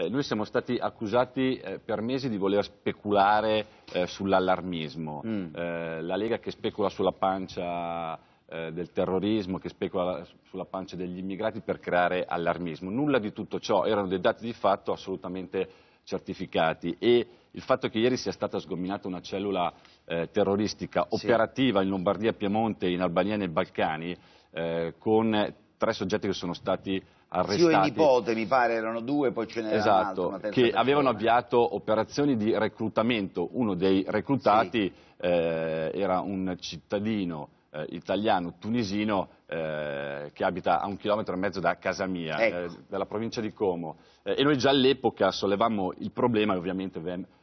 eh, noi siamo stati accusati eh, per mesi di voler speculare eh, sull'allarmismo, mm. Eh, la Lega che specula sulla pancia eh, del terrorismo, che specula sulla pancia degli immigrati per creare allarmismo. Nulla di tutto ciò, erano dei dati di fatto assolutamente certificati e il fatto che ieri sia stata sgominata una cellula eh, terroristica sì. operativa in Lombardia, Piemonte, in Albania e nei Balcani con tre soggetti che sono stati arrestati. Zio e nipote, mi pare, erano due, poi ce n'era esatto, un altro. Esatto, che avevano avviato operazioni di reclutamento. Uno dei reclutati sì. eh, era un cittadino eh, italiano, tunisino, eh, che abita a un chilometro e mezzo da casa mia, ecco. Eh, dalla provincia di Como. Eh, e noi già all'epoca sollevammo il problema, e ovviamente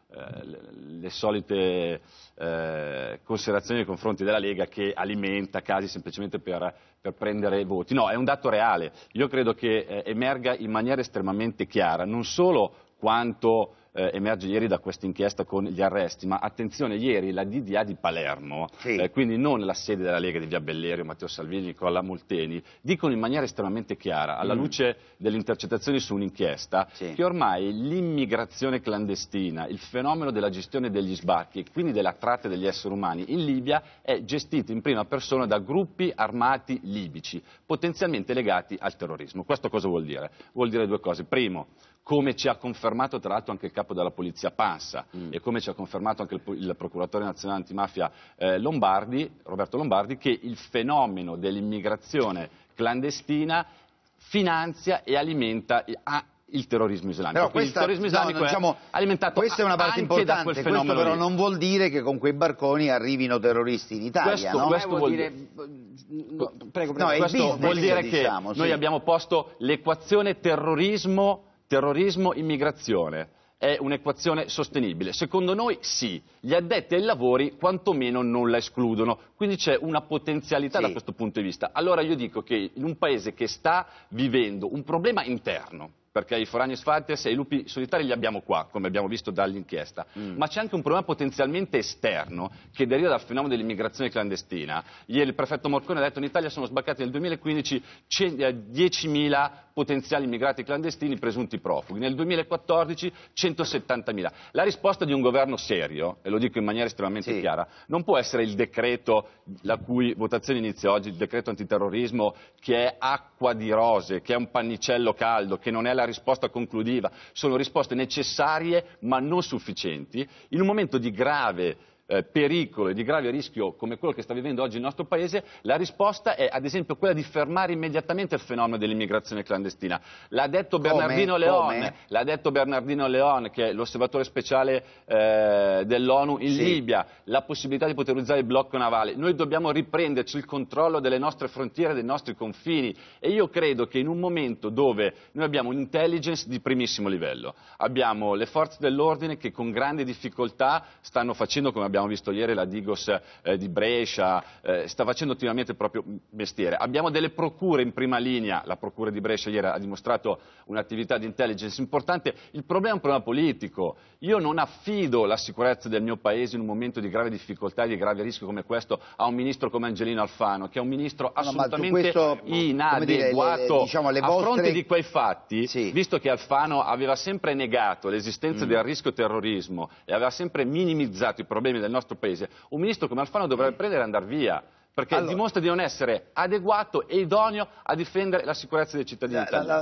eh, le solite eh, considerazioni nei confronti della Lega che alimenta casi semplicemente per, per, prendere voti. No, è un dato reale. Io credo che eh, emerga in maniera estremamente chiara non solo quanto eh, emerge ieri da questa inchiesta con gli arresti, ma attenzione, ieri la DDA di Palermo, sì. eh, quindi non la sede della Lega di Via Bellerio, Matteo Salvini, Nicola Molteni, dicono in maniera estremamente chiara, alla mm. luce delle intercettazioni su un'inchiesta, sì. che ormai l'immigrazione clandestina, il fenomeno della gestione degli sbarchi e quindi della tratta degli esseri umani in Libia è gestito in prima persona da gruppi armati libici, potenzialmente legati al terrorismo. Questo cosa vuol dire? Vuol dire due cose. Primo, come ci ha confermato tra l'altro anche il capo della polizia Pansa mm. e come ci ha confermato anche il, il procuratore nazionale antimafia eh, Lombardi, Roberto Lombardi, che il fenomeno dell'immigrazione clandestina finanzia e alimenta a, il terrorismo islamico. Però questa, il terrorismo islamico no, è diciamo, alimentato questa è una parte importante, questo però lì. non vuol dire che con quei barconi arrivino terroristi in Italia, questo, no? questo vuol dire, no, prego, prego. No, questo vuol dire che diciamo, noi sì. abbiamo posto l'equazione terrorismo terrorismo, immigrazione, è un'equazione sostenibile? Secondo noi sì, gli addetti ai lavori quantomeno non la escludono, quindi c'è una potenzialità sì. da questo punto di vista. Allora io dico che in un paese che sta vivendo un problema interno, perché i forani sfartes e i lupi solitari li abbiamo qua, come abbiamo visto dall'inchiesta, mm. ma c'è anche un problema potenzialmente esterno che deriva dal fenomeno dell'immigrazione clandestina. Ieri il prefetto Morcone ha detto che in Italia sono sbarcati nel 2015 10.000 eh, potenziali immigrati clandestini presunti profughi, nel 2014 170.000. La risposta di un governo serio, e lo dico in maniera estremamente sì. chiara, non può essere il decreto la cui votazione inizia oggi, il decreto antiterrorismo, che è acqua di rose, che è un pannicello caldo, che non è la risposta conclusiva, sono risposte necessarie ma non sufficienti in un momento di grave eh, pericolo e di grave rischio come quello che sta vivendo oggi il nostro Paese, la risposta è ad esempio quella di fermare immediatamente il fenomeno dell'immigrazione clandestina. L'ha detto Bernardino come? detto Bernardino Leone che è l'osservatore speciale eh, dell'ONU in sì. Libia, la possibilità di poter utilizzare il blocco navale. Noi dobbiamo riprenderci il controllo delle nostre frontiere, dei nostri confini e io credo che in un momento dove noi abbiamo un'intelligence di primissimo livello, abbiamo le forze dell'ordine che con grande difficoltà stanno facendo come abbiamo abbiamo visto ieri la Digos eh, di Brescia, eh, sta facendo ottimamente il proprio mestiere. Abbiamo delle procure in prima linea, la procura di Brescia ieri ha dimostrato un'attività di intelligence importante, il problema è un problema politico, io non affido la sicurezza del mio paese in un momento di grave difficoltà e di grave rischio come questo a un ministro come Angelino Alfano, che è un ministro assolutamente no, questo, inadeguato dire, le, diciamo, le a fronte di quei fatti, sì. visto che Alfano aveva sempre negato l'esistenza mm. del rischio terrorismo e aveva sempre minimizzato i problemi della del nostro Paese, un ministro come Alfano dovrebbe mm. prendere e andare via perché allora. dimostra di non essere adeguato e idoneo a difendere la sicurezza dei cittadini italiani.